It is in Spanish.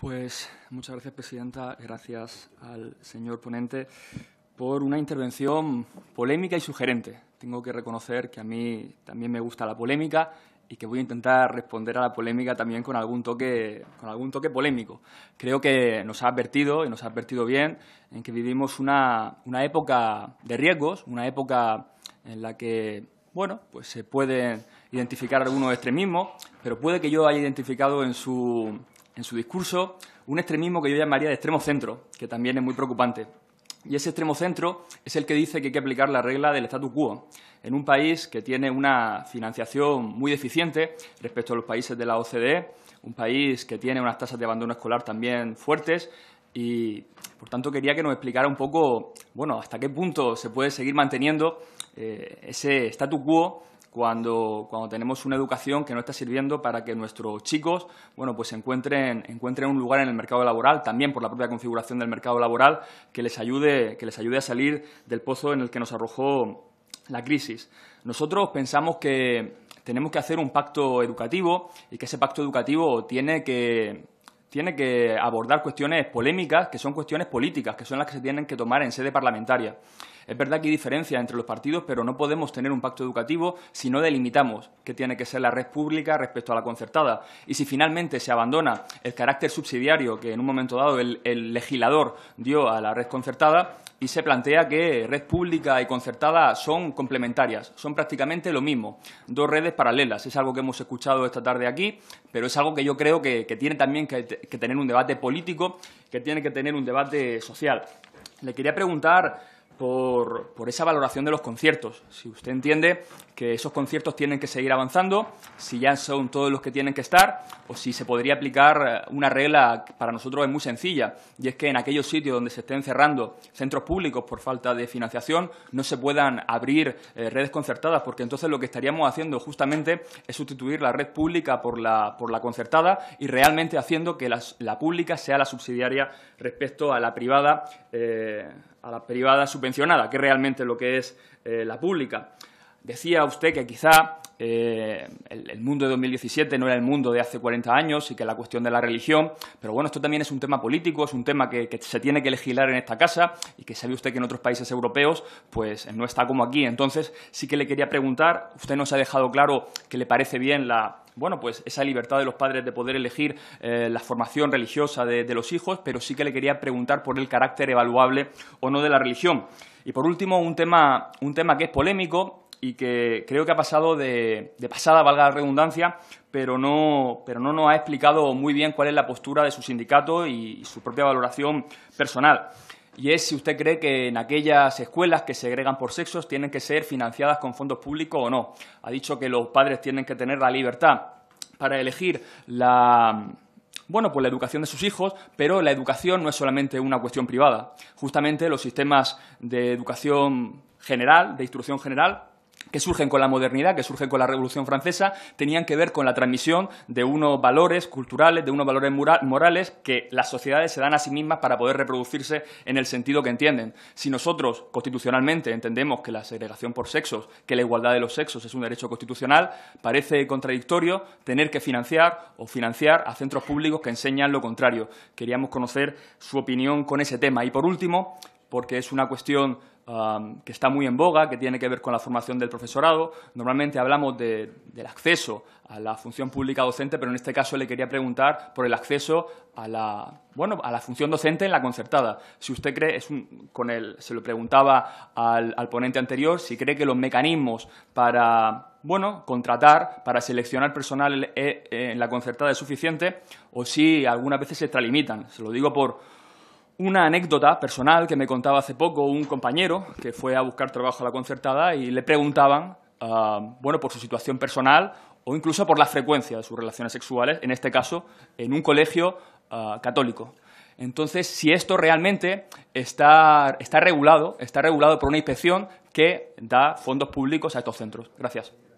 Pues muchas gracias, presidenta. Gracias al señor ponente por una intervención polémica y sugerente. Tengo que reconocer que a mí también me gusta la polémica y que voy a intentar responder a la polémica también con algún toque, con algún toque polémico. Creo que nos ha advertido, y nos ha advertido bien, en que vivimos una, época de riesgos, una época en la que bueno, pues se pueden identificar algunos extremismos, pero puede que yo haya identificado en su, en su discurso un extremismo que yo llamaría de extremo centro, que también es muy preocupante. Y ese extremo centro es el que dice que hay que aplicar la regla del status quo en un país que tiene una financiación muy deficiente respecto a los países de la OCDE, un país que tiene unas tasas de abandono escolar también fuertes y, por tanto, quería que nos explicara un poco, bueno, hasta qué punto se puede seguir manteniendo eh, ese status quo cuando, tenemos una educación que no está sirviendo para que nuestros chicos bueno, pues encuentren, encuentren un lugar en el mercado laboral, también por la propia configuración del mercado laboral, que les ayude, que les ayude a salir del pozo en el que nos arrojó la crisis. Nosotros pensamos que tenemos que hacer un pacto educativo y que ese pacto educativo tiene que tiene que abordar cuestiones polémicas, que son cuestiones políticas, que son las que se tienen que tomar en sede parlamentaria. Es verdad que hay diferencias entre los partidos, pero no podemos tener un pacto educativo si no delimitamos qué tiene que ser la red pública respecto a la concertada. Y si finalmente se abandona el carácter subsidiario que en un momento dado el, legislador dio a la red concertada y se plantea que red pública y concertada son complementarias, son prácticamente lo mismo, dos redes paralelas. Es algo que hemos escuchado esta tarde aquí, pero es algo que yo creo que tiene también que que tener un debate político, que tiene que tener un debate social. Le quería preguntar por, esa valoración de los conciertos. Si usted entiende que esos conciertos tienen que seguir avanzando, si ya son todos los que tienen que estar, o si se podría aplicar eh, una regla que para nosotros es muy sencilla, y es que en aquellos sitios donde se estén cerrando centros públicos por falta de financiación, no se puedan abrir eh, redes concertadas, porque entonces lo que estaríamos haciendo justamente es sustituir la red pública por la, por la concertada y realmente haciendo que la pública sea la subsidiaria respecto a la privada. Eh, a la privada subvencionada, que realmente lo que es eh, la pública. Decía usted que quizá eh, el, mundo de 2017 no era el mundo de hace 40 años y que la cuestión de la religión, pero bueno, esto también es un tema político, es un tema que, que, se tiene que legislar en esta casa y que sabe usted que en otros países europeos pues no está como aquí. Entonces sí que le quería preguntar, usted nos ha dejado claro que le parece bien la, bueno, pues esa libertad de los padres de poder elegir eh, la formación religiosa de, los hijos, pero sí que le quería preguntar por el carácter evaluable o no de la religión. Y por último, un tema, que es polémico y que creo que ha pasado de, pasada, valga la redundancia, pero no, pero no nos ha explicado muy bien cuál es la postura de su sindicato y su propia valoración personal y es si usted cree que en aquellas escuelas que segregan por sexos tienen que ser financiadas con fondos públicos o no. Ha dicho que los padres tienen que tener la libertad para elegir la bueno, pues la educación de sus hijos, pero la educación no es solamente una cuestión privada. Justamente los sistemas de educación general, de instrucción general, que surgen con la modernidad, que surgen con la Revolución Francesa, tenían que ver con la transmisión de unos valores culturales, de unos valores morales que las sociedades se dan a sí mismas para poder reproducirse en el sentido que entienden. Si nosotros constitucionalmente entendemos que la segregación por sexos, que la igualdad de los sexos es un derecho constitucional, parece contradictorio tener que financiar o financiar a centros públicos que enseñan lo contrario. Queríamos conocer su opinión con ese tema. Y por último, porque es una cuestión um, que está muy en boga, que tiene que ver con la formación del profesorado. Normalmente hablamos del acceso a la función pública docente, pero en este caso le quería preguntar por el acceso a la, bueno, a la función docente en la concertada. Si usted cree, es con el, se lo preguntaba al, ponente anterior, si cree que los mecanismos para bueno, contratar para seleccionar personal eh, eh, en la concertada es suficiente o si algunas veces se extralimitan. Se lo digo por, una anécdota personal que me contaba hace poco un compañero que fue a buscar trabajo a la concertada y le preguntaban, ah, bueno, por su situación personal o incluso por la frecuencia de sus relaciones sexuales, en este caso, en un colegio ah, católico. Entonces, si esto realmente está, está regulado, está regulado por una inspección que da fondos públicos a estos centros. Gracias.